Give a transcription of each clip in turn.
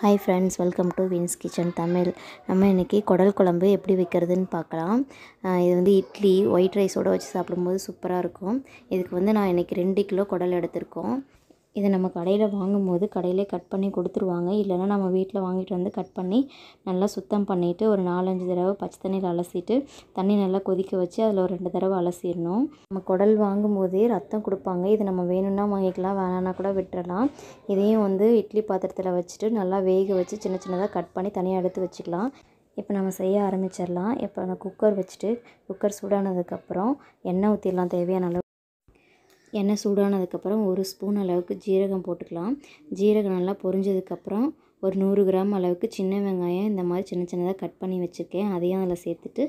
hi friends welcome to Vin's kitchen Tamil நம்ம இன்றைக்கி குடல் குழம்பு எப்படி வைக்கிறதுன்னு பார்க்கலாம் இது வந்து இட்லி ஒயிட் ரைஸோடு வச்சு சாப்பிடும்போது சூப்பராக இருக்கும் இதுக்கு வந்து நான் இன்றைக்கி ரெண்டு கிலோ குடல் எடுத்திருக்கோம் இதை நம்ம கடையில் வாங்கும்போது கடையிலே கட் பண்ணி கொடுத்துருவாங்க இல்லைன்னா நம்ம வீட்டில் வாங்கிட்டு வந்து கட் பண்ணி நல்லா சுத்தம் பண்ணிவிட்டு ஒரு நாலஞ்சு தடவை பச்சை தண்ணியில் அலசிட்டு தண்ணி நல்லா கொதிக்க வச்சு அதில் ஒரு ரெண்டு தடவை அலசிடணும் நம்ம குடல் வாங்கும்போதே ரத்தம் கொடுப்பாங்க இது நம்ம வேணும்னா வாங்கிக்கலாம் வேணான்னா கூட விட்டுறலாம் இதையும் வந்து இட்லி பாத்திரத்தில் வச்சுட்டு நல்லா வேக வச்சு சின்ன சின்னதாக கட் பண்ணி தனியாக எடுத்து வச்சுக்கலாம் இப்போ நம்ம செய்ய ஆரம்பிச்சிடலாம் இப்போ நம்ம குக்கர் வச்சுட்டு குக்கர் சூடானதுக்கப்புறம் எண்ணெய் ஊற்றிடலாம் தேவையான அளவு எண்ணெய் சூடானதுக்கப்புறம் ஒரு ஸ்பூன் அளவுக்கு ஜீரகம் போட்டுக்கலாம் ஜீரகம் நல்லா பொரிஞ்சதுக்கப்புறம் ஒரு நூறு கிராம் அளவுக்கு சின்ன வெங்காயம் இந்த மாதிரி சின்ன சின்னதாக கட் பண்ணி வச்சுருக்கேன் அதையும் அதில் சேர்த்துட்டு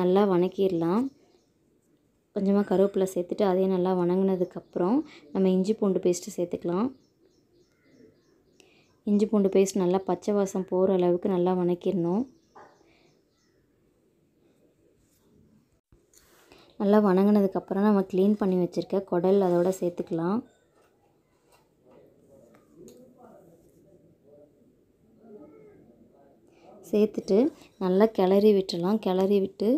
நல்லா வணக்கிடலாம் கொஞ்சமாக கருவேப்பிலை சேர்த்துட்டு அதையும் நல்லா வணங்கினதுக்கப்புறம் நம்ம இஞ்சி பூண்டு பேஸ்ட்டு சேர்த்துக்கலாம் இஞ்சி பூண்டு பேஸ்ட் நல்லா பச்சை வாசம் போகிற அளவுக்கு நல்லா வணக்கிடணும் நல்லா வணங்கினதுக்கப்புறம் நம்ம க்ளீன் பண்ணி வச்சுருக்க குடல் அதோட சேர்த்துக்கலாம் சேர்த்துட்டு நல்லா கிளறி விட்டுடலாம் கிளறி விட்டு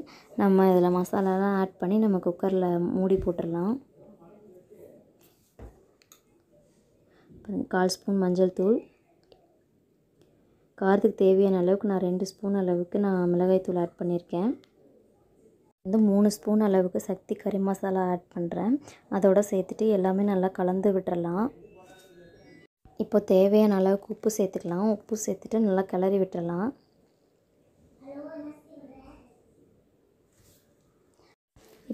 நம்ம இதில் மசாலாலாம் ஆட் பண்ணி நம்ம குக்கரில் மூடி போட்டுடலாம் கால் ஸ்பூன் மஞ்சள் தூள் காரத்துக்கு தேவையான அளவுக்கு நான் ரெண்டு ஸ்பூன் அளவுக்கு நான் மிளகாய் தூள் ஆட் பண்ணியிருக்கேன் வந்து மூணு ஸ்பூன் அளவுக்கு சக்தி கறி மசாலா ஆட் பண்ணுறேன் அதோட சேர்த்துட்டு எல்லாமே நல்லா கலந்து விட்டுறலாம் இப்போ தேவையான அளவுக்கு உப்பு சேர்த்துக்கலாம் உப்பு சேர்த்துட்டு நல்லா கிளறி விட்டுறலாம்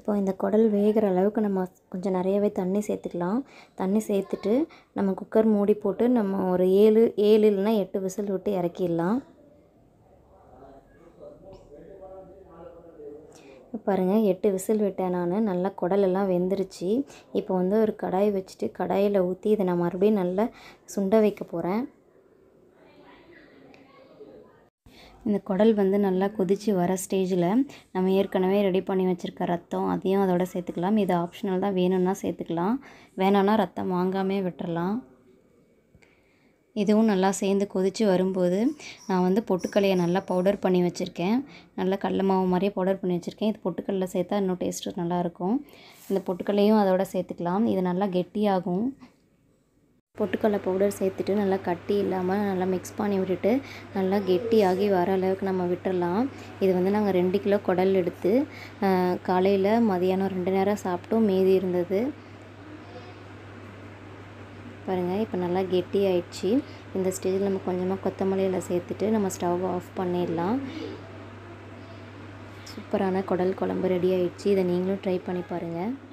இப்போ இந்த குடல் வேகிற அளவுக்கு நம்ம கொஞ்சம் நிறையவே தண்ணி சேர்த்துக்கலாம் தண்ணி சேர்த்துட்டு நம்ம குக்கர் மூடி போட்டு நம்ம ஒரு ஏழு ஏழு இல்லைன்னா எட்டு விசில் விட்டு இறக்கிடலாம் பாருங்கள் எட்டு விசில் விட்டேன் நான் நல்லா குடலெல்லாம் வெந்துருச்சு இப்போ வந்து ஒரு கடாய் வச்சுட்டு கடாயில் ஊற்றி இதை நான் மறுபடியும் நல்லா சுண்ட வைக்க போகிறேன் இந்த குடல் வந்து நல்லா கொதித்து வர ஸ்டேஜில் நம்ம ஏற்கனவே ரெடி பண்ணி வச்சுருக்க ரத்தம் அதையும் அதோட சேர்த்துக்கலாம் இது ஆப்ஷனல் தான் வேணும்னா சேர்த்துக்கலாம் வேணான்னா ரத்தம் வாங்காமே விட்டுடலாம் இதுவும் நல்லா சேர்ந்து கொதித்து வரும்போது நான் வந்து பொட்டுக்கலையை நல்லா பவுடர் பண்ணி வச்சுருக்கேன் நல்லா கடல மாவு மாதிரியே பவுடர் பண்ணி வச்சுருக்கேன் இது பொட்டுக்கல்ல சேர்த்தா இன்னும் டேஸ்ட்டு நல்லாயிருக்கும் இந்த பொட்டுக்கல்லையும் அதோட சேர்த்துக்கலாம் இது நல்லா கெட்டியாகும் பொட்டுக்கடலை பவுடர் சேர்த்துட்டு நல்லா கட்டி இல்லாமல் நல்லா மிக்ஸ் பண்ணி விட்டுட்டு நல்லா கெட்டியாகி வர அளவுக்கு நம்ம விட்டுடலாம் இது வந்து நாங்கள் ரெண்டு கிலோ குடல் எடுத்து காலையில் மதியானம் ரெண்டு நேரம் சாப்பிட்டோம் மீதி இருந்தது பாருங்கள் இப்போ நல்லா கெட்டி ஆயிடுச்சு இந்த ஸ்டேஜில் நம்ம கொஞ்சமாக கொத்தமல்லியில் சேர்த்துட்டு நம்ம ஸ்டவ் ஆஃப் பண்ணிடலாம் சூப்பரான குடல் குழம்பு ரெடி ஆயிடுச்சு இதை நீங்களும் ட்ரை பண்ணி பாருங்கள்